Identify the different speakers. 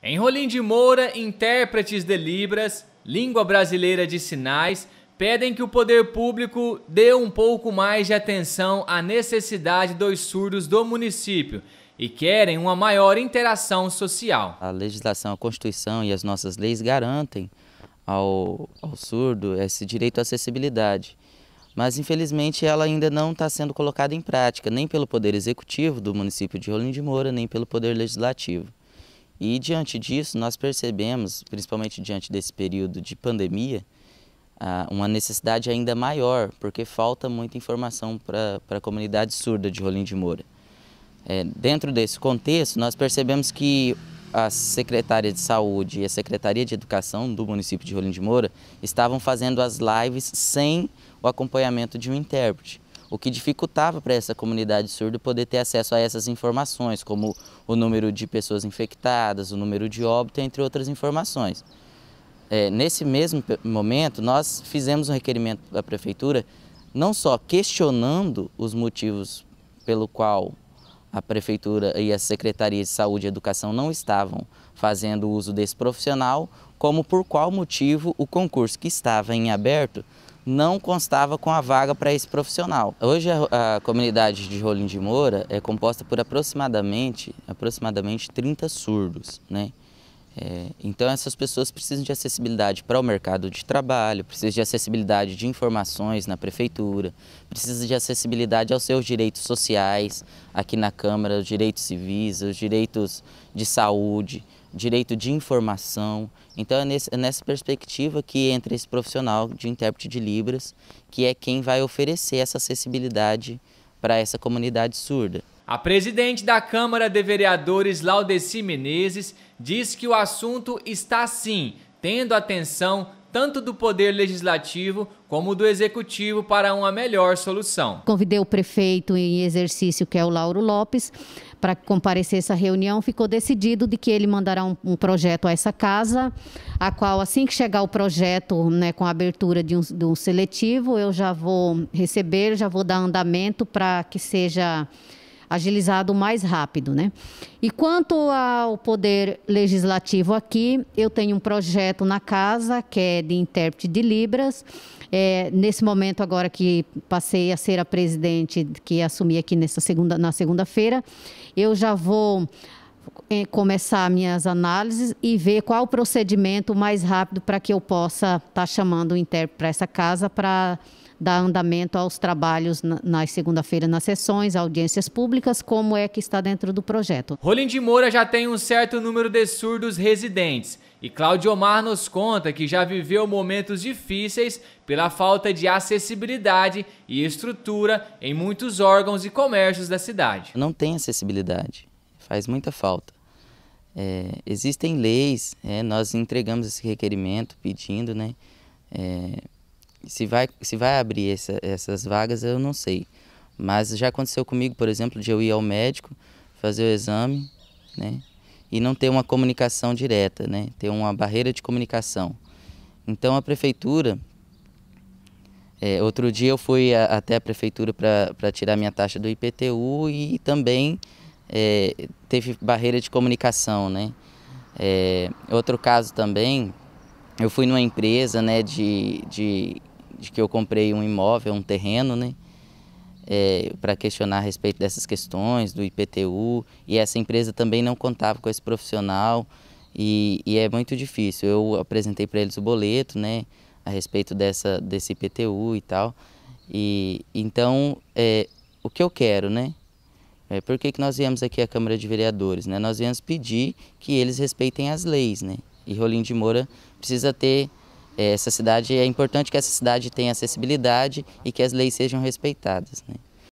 Speaker 1: Em Rolim de Moura, intérpretes de Libras, língua brasileira de sinais, pedem que o poder público dê um pouco mais de atenção à necessidade dos surdos do município e querem uma maior interação social.
Speaker 2: A legislação, a Constituição e as nossas leis garantem ao, ao surdo esse direito à acessibilidade. Mas, infelizmente, ela ainda não está sendo colocada em prática, nem pelo Poder Executivo do município de Rolim de Moura, nem pelo Poder Legislativo. E diante disso, nós percebemos, principalmente diante desse período de pandemia, ah, uma necessidade ainda maior, porque falta muita informação para a comunidade surda de Rolim de Moura. É, dentro desse contexto, nós percebemos que a Secretaria de Saúde e a Secretaria de Educação do município de Rolim de Moura estavam fazendo as lives sem o acompanhamento de um intérprete o que dificultava para essa comunidade surda poder ter acesso a essas informações, como o número de pessoas infectadas, o número de óbito, entre outras informações. É, nesse mesmo momento, nós fizemos um requerimento da prefeitura, não só questionando os motivos pelo qual a prefeitura e a Secretaria de Saúde e Educação não estavam fazendo uso desse profissional, como por qual motivo o concurso que estava em aberto não constava com a vaga para esse profissional. Hoje a, a, comunidade de Rolim de Moura é composta por aproximadamente, aproximadamente 30 surdos, né? É, então essas pessoas precisam de acessibilidade para o mercado de trabalho, precisam de acessibilidade de informações na prefeitura, precisam de acessibilidade aos seus direitos sociais aqui na Câmara, os direitos civis, os direitos de saúde direito de informação. Então é, nesse, é nessa perspectiva que entra esse profissional de intérprete de Libras, que é quem vai oferecer essa acessibilidade para essa comunidade surda.
Speaker 1: A presidente da Câmara de Vereadores, Laudeci Menezes, diz que o assunto está sim tendo atenção tanto do Poder Legislativo como do Executivo para uma melhor solução.
Speaker 3: Convidei o prefeito em exercício, que é o Lauro Lopes, para comparecer essa reunião, ficou decidido de que ele mandará um, um, projeto a essa casa, a qual, assim que chegar o projeto, né, com a abertura de um, de um seletivo, eu já vou receber, já vou dar andamento para que seja agilizado mais rápido, né? E quanto ao poder legislativo aqui, eu tenho um projeto na casa que é de intérprete de libras. É, nesse momento agora que passei a ser a presidente, que assumi aqui nessa segunda, na segunda-feira, eu já vou é, começar minhas análises e ver qual o procedimento mais rápido para que eu possa estar tá chamando o intérprete para essa casa para dar andamento aos trabalhos na, na segunda-feira nas sessões, audiências públicas, como é que está dentro do projeto.
Speaker 1: Rolim de Moura já tem um certo número de surdos residentes. E Claudio Omar nos conta que já viveu momentos difíceis pela falta de acessibilidade e estrutura em muitos órgãos e comércios da cidade.
Speaker 2: Não tem acessibilidade, faz muita falta. É, existem leis, é, nós entregamos esse requerimento pedindo, né? É, se vai, se vai abrir essa, essas vagas, eu não sei. Mas já aconteceu comigo, por exemplo, de eu ir ao médico fazer o exame, né? E não ter uma comunicação direta, né? Ter uma barreira de comunicação. Então a prefeitura, é, outro dia eu fui a, até a prefeitura para tirar minha taxa do IPTU e também é, teve barreira de comunicação, né? É, outro caso também, eu fui numa empresa, né, de, de de que eu comprei um imóvel, um terreno, né? É, para questionar a respeito dessas questões do IPTU e essa empresa também não contava com esse profissional e, e é muito difícil. Eu apresentei para eles o boleto, né, a respeito dessa desse IPTU e tal. E então é, o que eu quero, né? É, por que, que nós viemos aqui à Câmara de Vereadores, né? Nós viemos pedir que eles respeitem as leis, né? E Rolim de Moura precisa ter essa cidade é importante que essa cidade tenha acessibilidade e que as leis sejam respeitadas. Né?